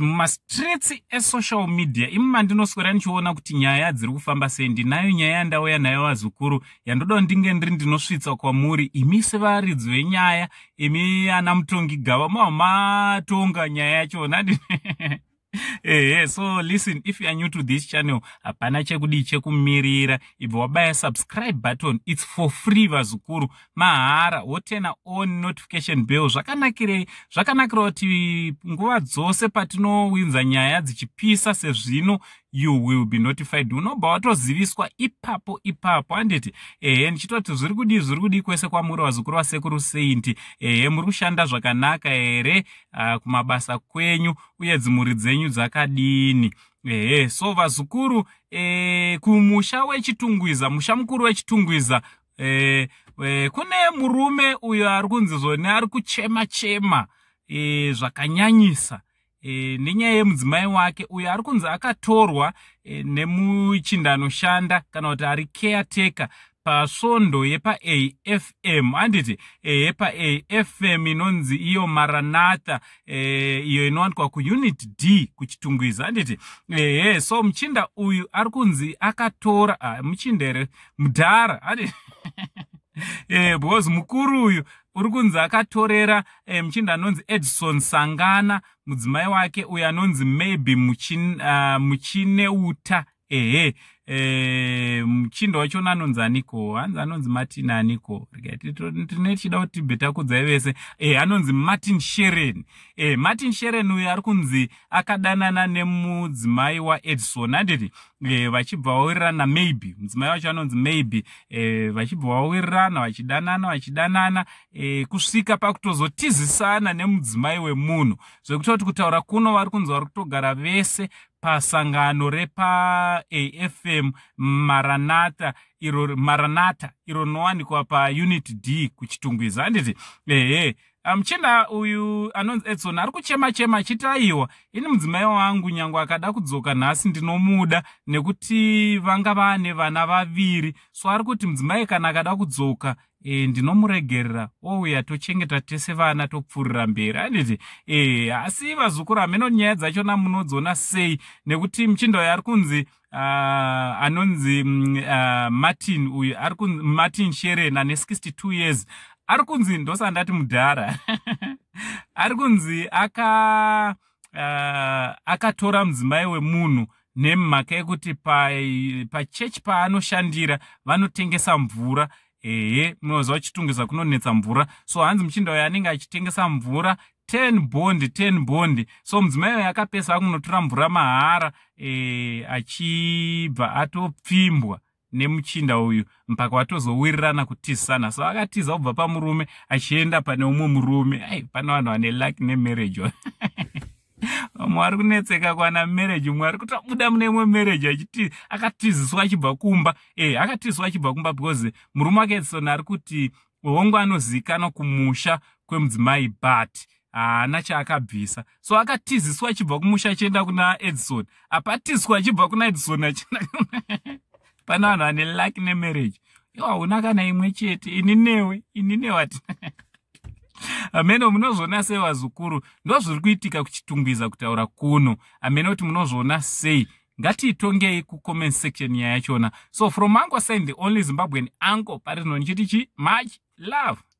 mumastrits esocial media imi mandinoswera ndichiona kuti nyaya dziri kufamba sei ndinayo nyaya yandauya nayo vazukuru yandodawo ndinge ndiri ndinosvitsa kwamuri imi sevaridzi venyaya imi ana mutongi gava mava matonga nyaya yachona ehe so listen if youare new to this channel hapana chekudi chekumirira ibva wabaya subscribe button its for free vazukuru mahara wotena on notification bell zvakanakirei zvakanakira kuti nguva dzose patinowinza nyaya dzichipisa sezvino you will be notified unobva watoziviswa ipapo ipapo handiti ehe ndichitoti zviri kudi zviri kudi kwese kwamuri vazukuru vasekuru seinti ehe muri kushanda zvakanaka here ah, kumabasa kwenyu uye dzimuri dzenyu dza yakadini ehe so vazukuru e, kumusha wechitungwiza musha mukuru wechitungwiza e, e, kune murume uyo ari kunzi zvoni ari kuchema chema e, zvakanyanyisa e, nenyaya yemudzimai wake uyo ari kunzi akatorwa e, nemuchindanoshanda kana kuti ari caretaker pasvondo yepaafm handiti ehe paafm inonzi iyo maranatha e, iyo inowanikwa kuunit d kuchitungwiza handiti ehe eh, so muchinda uyu ari kunzi akatora ah, muchinda here mudhara handiti eh, because mukuru uyu uri kunzi akatorera eh, muchinda anonzi edison sangana mudzimai wake uyo anonzi maybe ah, muchineuta uh, ehe eh, muchindo wachona anonzi aniko hanzi anonzi martin aniko rikaitine tichida kuti tibheta kudzai vese ehe anonzi martin sheren ehe martin sheren uyo ari kunzi akadanana nemudzimai waedison handiti eh, vachibva vawirirana maybe mudzimai wacho anonzi maybe eh, vachibva vawirirana vachidanana vachidanana kusvika pakutozotizisana nemudzimai wemunhu zvekutoa kuti kutaura kuno vari kunzi vari kutogara vese pasangano repaafm maranata iro maranata iro rinowanikwa paunity d kuchitungwiza handiti ehe muchenda um, uyu anonzi edson eh, ari kuchema chema achitaiwa ini mudzimai wangu nyange akada kudzoka nhasi ndinomuda nekuti vanga vaane vana vaviri so ari kuti mudzimai kana akada kudzoka e, ndinomuregerera ouya tochengeta tese vana topfuurira mberi anditi e, asi vazukuru hameno nyaya dzachona munodzona sei nekuti muchindauyo ari kunzi Uh, anonzi uh, martin uyu ari kunzi martin sherena ne62 years ari kunzi ndosandati mudhara ari kunzi aka uh, akatora mudzimai wemunhu nemhaka yekuti pachechi pa paanoshandira vanotengesa mvura ehe munozva uchitungisa kunonetsa mvura so hanzi muchinda uyo anenge achitengesa mvura 10 bhondi 10 bhondi so mudzimai uyo akapesa akunotora mvura mahara e, achibva atopfimbwa nemuchinda uyu mpaka watozowirirana kutizisana so akatiza kubva pamurume achienda pane umwe murume ai pane vanhu vane lak nemarrage vamwe vari kunetseka kuwana mereji umwe ari kutabuda mune imwe mereji akatiziswa achibva kumba e akatiziswa achibva kumba because murume wake edison ari kuti hongu anozivikanwa kumusha kwemudzimai but haana chaakabvisa so akatiziswa achibva kumusha achienda kuna edison apatiziswa achibva kuna edison achienda pane vanhu vane laki nemereji iwo hauna kana imwe chete ini newe ini newe hatina ameno munozviona sei vazukuru ndozviri kuitika kuchitungwiza kutaura kuno ameno kuti munozviona sei ngatiitongei kucomment section yayachona so from ango sin the only zimbabwen ango parizvino ndichiti chi much love